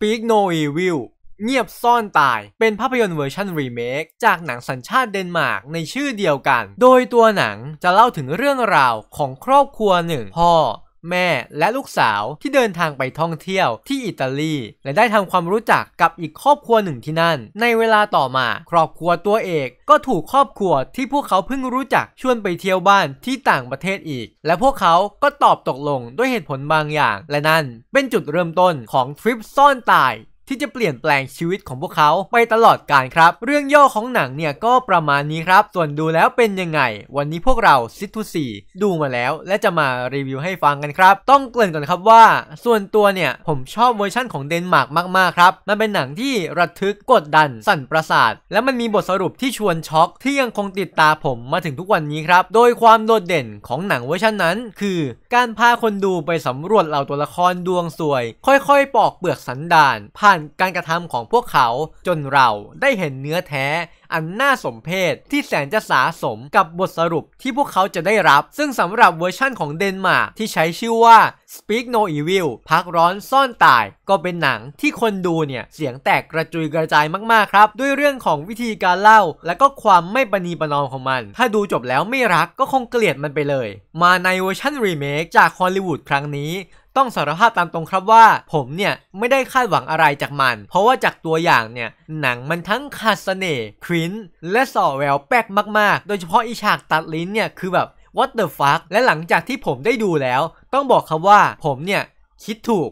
Speak No Evil เงียบซ่อนตายเป็นภาพยนตร์เวอร์ชันรีเมค จากหนังสัญชาติเดนมาร์กในชื่อเดียวกัน โดยตัวหนังจะเล่าถึงเรื่องราวของครอบครัวหนึ่งพ่อแม่ และลูกสาวที่เดินทางไปท่องเที่ยวที่อิตาลี และได้ทำความรู้จักกับอีกครอบครัวหนึ่งที่นั่น ในเวลาต่อมา ครอบครัวตัวเอก ก็ถูกครอบครัวที่พวกเขาเพิ่งรู้จักชวนไปเที่ยวบ้านที่ต่างประเทศอีก และพวกเขาก็ตอบตกลงด้วยเหตุผลบางอย่าง และนั่น เป็นจุดเริ่มต้นของทริปซ่อนตายที่จะเปลี่ยนแปลงชีวิตของพวกเขาไปตลอดกาลครับ เรื่องย่อของหนังเนี่ยก็ประมาณนี้ครับ ส่วนดูแล้วเป็นยังไง วันนี้พวกเราซิทูสี่ดูมาแล้วและจะมารีวิวให้ฟังกันครับ ต้องเกริ่นก่อนครับว่าส่วนตัวเนี่ย ผมชอบเวอร์ชั่นของเดนมาร์กมากๆครับมันเป็นหนังที่ระทึกกดดันสั่นประสาท และมันมีบทสรุปที่ชวนช็อกที่ยังคงติดตาผมมาถึงทุกวันนี้ครับ โดยความโดดเด่นของหนังเวอร์ชันนั้น คือการพาคนดูไปสำรวจเหล่าตัวละครดวงสวย ค่อยๆ ปอกเปลือกสันดานผ่านานการกระทำของพวกเขาจนเราได้เห็นเนื้อแท้อันน่าสมเพชที่แสนจะสาสมกับบทสรุปที่พวกเขาจะได้รับซึ่งสำหรับเวอร์ชั่นของเดนมาร์กที่ใช้ชื่อว่า Speak No Evil พักร้อนซ่อนตาย ก็เป็นหนังที่คนดูเนี่ยเสียงแตกกระจุยกระจายมากๆครับ ด้วยเรื่องของวิธีการเล่าและก็ความไม่ปณีประนอมของมัน ถ้าดูจบแล้วไม่รักก็คงเกลียดมันไปเลย มาในเวอร์ชั่นรีเมคจากฮอลลีวูดครั้งนี้ต้องสารภาพตามตรงครับว่า ผมเนี่ย ไม่ได้คาดหวังอะไรจากมัน เพราะว่าจากตัวอย่างเนี่ย หนังมันทั้งคาสเน่ควินและส่อแววแป๊กมากๆ โดยเฉพาะอีฉากตัดลิ้นเนี่ย คือแบบ what the fuck และหลังจากที่ผมได้ดูแล้ว ต้องบอกครับว่า ผมเนี่ย คิดถูก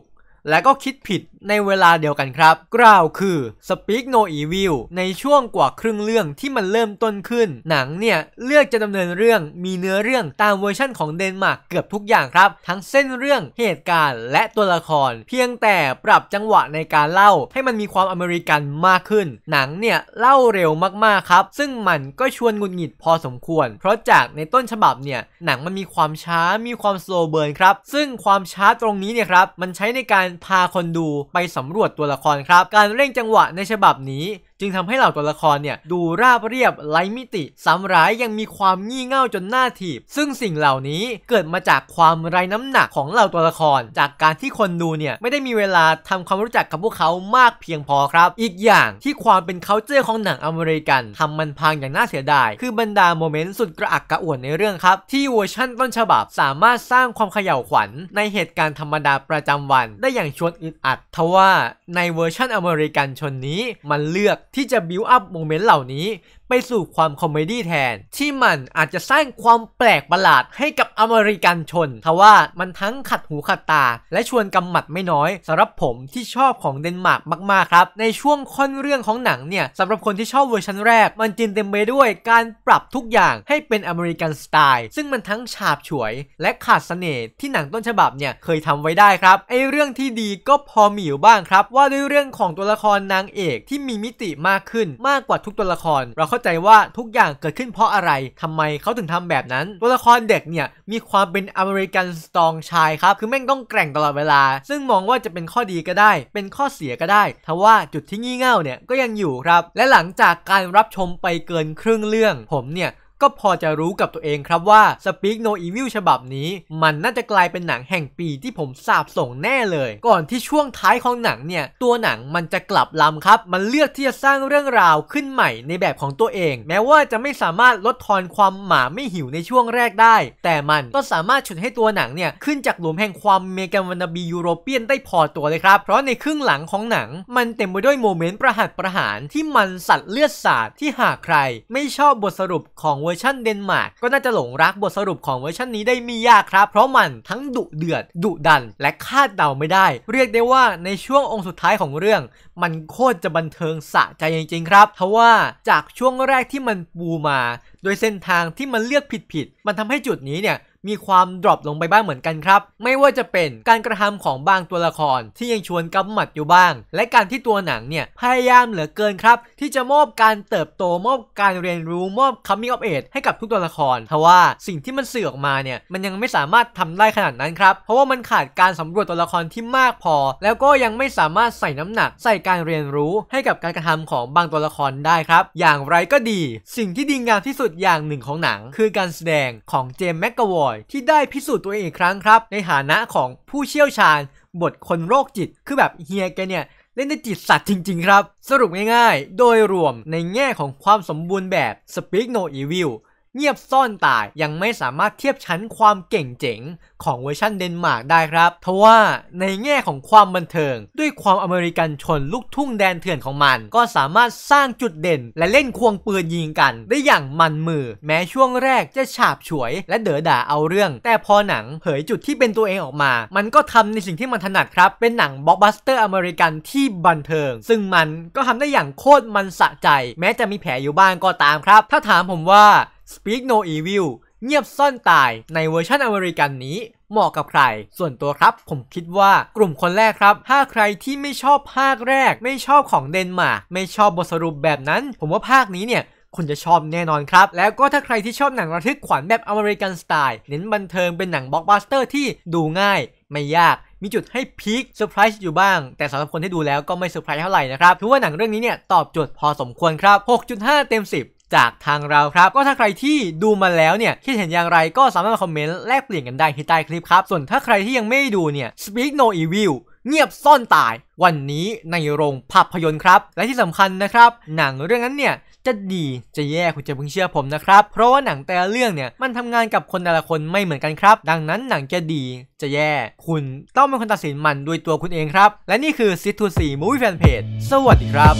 และก็คิดผิดในเวลาเดียวกันครับ กล่าวคือ Speak No Evil ในช่วงกว่าครึ่งเรื่องที่มันเริ่มต้นขึ้น หนังเนี่ยเลือกจะดำเนินเรื่องมีเนื้อเรื่องตามเวอร์ชั่นของเดนมาร์กเกือบทุกอย่างครับ ทั้งเส้นเรื่องเหตุการณ์และตัวละคร เพียงแต่ปรับจังหวะในการเล่า ให้มันมีความอเมริกันมากขึ้น หนังเนี่ยเล่าเร็วมากๆครับ ซึ่งมันก็ชวนงุนหงิดพอสมควรเพราะจากในต้นฉบับเนี่ยหนังมันมีความช้ามีความสโลเบิร์นครับซึ่งความช้าตรงนี้เนี่ยครับมันใช้ในการพาคนดูไปสำรวจตัวละครครับ การเร่งจังหวะในฉบับนี้จึงทำให้เหล่าตัวละครเนี่ยดูราบเรียบไร้มิติซ้ำร้ายยังมีความงี่เง่าจนหน้าถีบ ซึ่งสิ่งเหล่านี้เกิดมาจากความไร้น้ำหนักของเหล่าตัวละคร จากการที่คนดูเนี่ย ไม่ได้มีเวลาทำความรู้จักกับพวกเขามากเพียงพอครับ อีกอย่างที่ความเป็นเค้าเจอของหนังอเมริกัน ทำมันพังอย่างน่าเสียดายคือบรรดาโมเมนต์สุดกระอักกระอ่วนในเรื่องครับที่เวอร์ชั่นต้นฉบับสามารถสร้างความเขย่าวขวัญ ในเหตุการณ์ธรรมดาประจำวัน ได้อย่างชวนอึดอัดทว่า ในเวอร์ชั่นอเมริกันชนนี้มันเลือกที่จะบิวอัพโมเมนต์เหล่านี้ไปสู่ความคอมเมดี้แทน ที่มันอาจจะสร้างความแปลกประหลาดให้กับอเมริกันชนทว่ามันทั้งขัดหูขัดตา และชวนกำหมัดไม่น้อย สำหรับผมที่ชอบของเดนมาร์กมาก ๆ ครับ ในช่วงค่อนเรื่องของหนังเนี่ยสำหรับคนที่ชอบเวอร์ชันแรก มันจินเต็มไปด้วยการปรับทุกอย่างให้เป็นอเมริกันสไตล์ซึ่งมันทั้งฉาบฉวย และขาดเสน่ห์ที่หนังต้นฉบับเนี่ยเคยทำไว้ได้ครับไอเรื่องที่ดีก็พอมีอยู่บ้างครับ ว่าด้วยเรื่องของตัวละครนางเอกที่มีมิติมากขึ้นมากกว่าทุกตัวละครเราค่เข้าใจว่าทุกอย่างเกิดขึ้นเพราะอะไรทำไมเขาถึงทำแบบนั้น ตัวละครเด็กเนี่ยมีความเป็นอเมริกันสตรองชายครับ คือแม่งต้องแกร่งตลอดเวลา ซึ่งมองว่าจะเป็นข้อดีก็ได้ เป็นข้อเสียก็ได้ทว่าจุดที่งี่เง่าเนี่ยก็ยังอยู่ครับ และหลังจากการรับชมไปเกินครึ่งเรื่อง ผมเนี่ยก็พอจะรู้กับตัวเองครับว่า Speak No Evil ฉบับนี้ มันน่าจะกลายเป็นหนังแห่งปีที่ผมสาบส่งแน่เลย ก่อนที่ช่วงท้ายของหนังเนี่ย ตัวหนังมันจะกลับลำครับ มันเลือกที่จะสร้างเรื่องราวขึ้นใหม่ในแบบของตัวเอง แม้ว่าจะไม่สามารถลดทอนความหมาไม่หิวในช่วงแรกได้ แต่มันก็สามารถฉุดให้ตัวหนังเนี่ยขึ้นจากหลุมแห่งความเมกันวันบียูโรเปียนได้พอตัวเลยครับเพราะในครึ่งหลังของหนังมันเต็มไปด้วยโมเมนต์ประหัตประหารที่มันสัตว์เลือดสาดที่หากใครไม่ชอบบทสรุปของวอร์ชันเดนมาร์กก็น่าจะหลงรักบทสรุปของเวอร์ชันนี้ได้มียากครับ เพราะมันทั้งดุเดือด ดุดันและคาดเดาไม่ได้ เรียกได้ว่าในช่วงองค์สุดท้ายของเรื่อง มันโคตรจะบันเทิงสะใจจริงๆครับ เพราะว่าจากช่วงแรกที่มันปูมาโดยเส้นทางที่มันเลือกผิดๆมันทำให้จุดนี้เนี่ยมีความดรอปลงไปบ้างเหมือนกันครับไม่ว่าจะเป็นการกระทำของบางตัวละครที่ยังชวนกำหมัดอยู่บ้าง และการที่ตัวหนังเนี่ย พยายามเหลือเกินครับ ที่จะมอบการเติบโตมอบการเรียนรู้มอบคัมมิ่งอ of เ g e ให้กับทุกตัวละครเพราะว่าสิ่งที่มันสื่อออกมาเนี่ย มันยังไม่สามารถทำได้ขนาดนั้นครับ เพราะว่ามันขาดการสำรวจตัวละครที่มากพอแล้วก็ยังไม่สามารถใส่น้ำหนัก ใส่การเรียนรู้ให้กับการกระทำของบางตัวละครได้ครับอย่างไรก็ดีสิ่งที่ดีงามที่สุดอย่างหนึ่งของหนัง คือการแสดงของเจมส์แมกกาวอยอยที่ได้พิสูจน์ตัวเองอีกครั้งครับ ในฐานะของผู้เชี่ยวชาญ บทคนโรคจิตคือแบบเฮียแกเนี่ย เล่นได้จิตสัตว์จริงๆครับ สรุปง่ายๆ โดยรวมในแง่ของความสมบูรณ์แบบ Speak No Evil เงียบซ่อนตาย ยังไม่สามารถเทียบชั้นความเก่งเจ๋งของเวอร์ชันเดนมาร์กได้ครับเพราะว่าในแง่ของความบันเทิง ด้วยความอเมริกันชนลูกทุ่งแดนเถื่อนของมัน ก็สามารถสร้างจุดเด่นและเล่นควงปืนยิงกัน ได้อย่างมันมือ แม้ช่วงแรกจะฉาบฉวย และเดือด่าเอาเรื่อง แต่พอหนังเผยจุดที่เป็นตัวเองออกมา มันก็ทำในสิ่งที่มันถนัดครับเป็นหนังบล็อกบัสเตอร์อเมริกันที่บันเทิง ซึ่งมันก็ทำได้อย่างโคตรมันสะใจ แม้จะมีแผลอยู่บ้างก็ตามครับ ถ้าถามผมว่า Speak No Evil เงียบซ่อนตายในเวอร์ชันอเมริกันนี้ เหมาะกับใคร ส่วนตัวครับ ผมคิดว่ากลุ่มคนแรกครับ ถ้าใครที่ไม่ชอบภาคแรก ไม่ชอบของเดนมาร์กไม่ชอบบทสรุปแบบนั้น ผมว่าภาคนี้เนี่ย คุณจะชอบแน่นอนครับ แล้วก็ถ้าใครที่ชอบหนังระทึกขวัญแบบอเมริกันสไตล์ เน้นบันเทิงเป็นหนังบล็อกบัสเตอร์ ที่ดูง่าย ไม่ยากมีจุดให้พีคเซอร์ไพรส์อยู่บ้างแต่สำหรับคนที่ดูแล้วก็ไม่เซอร์ไพรส์เท่าไหร่นะครับถือว่าหนังเรื่องนี้เนี่ยตอบโจทย์พอสมควรครับ6.5 เต็ม 10จากทางเราครับก็ถ้าใครที่ดูมาแล้วเนี่ย คิดเห็นอย่างไรก็สามารถมาคอมเมนต์แลกเปลี่ยนกันได้ที่ ใต้คลิปครับ ส่วนถ้าใครที่ยังไม่ดูเนี่ย Speak No Evil เงียบซ่อนตาย วันนี้ในโรงภาพยนตร์ครับ และที่สำคัญนะครับ หนังเรื่องนั้นเนี่ย จะดีจะแย่ คุณจะเพิ่งเชื่อผมนะครับ เพราะว่าหนังแต่ละเรื่องเนี่ยมันทำงานกับคนแต่ละคนไม่เหมือนกันครับ ดังนั้นหนังจะดีจะแย่คุณต้องเป็นคนตัดสินมันด้วยตัวคุณเองครับ และนี่คือซิทูซีมูฟี่แฟนเพจสวัสดีครับ